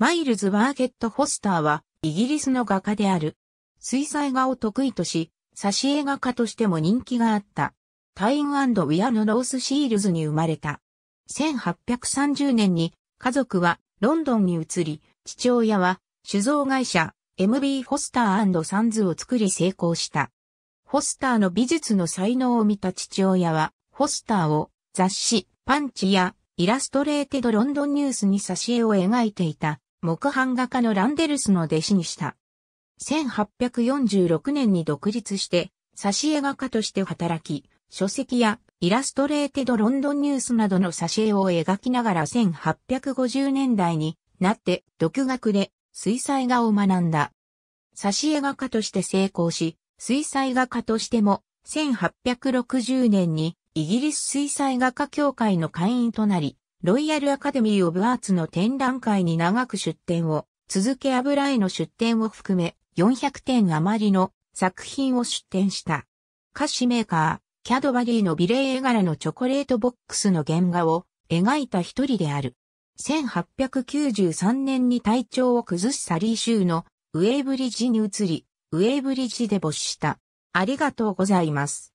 マイルズ・バーケット・フォスターは、イギリスの画家である。水彩画を得意とし、挿絵画家としても人気があった。タインウィアのロースシールズに生まれた。1830年に家族はロンドンに移り、父親は酒造会社 MB フォスターサンズを作り成功した。フォスターの美術の才能を見た父親は、フォスターを雑誌パンチやイラストレーテドロンドンニュースに挿絵を描いていた木版画家のランデルスの弟子にした。1846年に独立して、挿絵画家として働き、書籍やイラストレーテドロンドンニュースなどの挿絵を描きながら1850年代になって独学で水彩画を学んだ。挿絵画家として成功し、水彩画家としても1860年にイギリス水彩画家協会の会員となり、ロイヤルアカデミー・オブ・アーツの展覧会に長く出展を、続け油絵の出展を含め、400点余りの作品を出展した。菓子メーカー、キャドバリーのビレー絵柄のチョコレートボックスの原画を描いた一人である。1893年に体調を崩しサリー州のウェーブリッジに移り、ウェーブリッジで没した。ありがとうございます。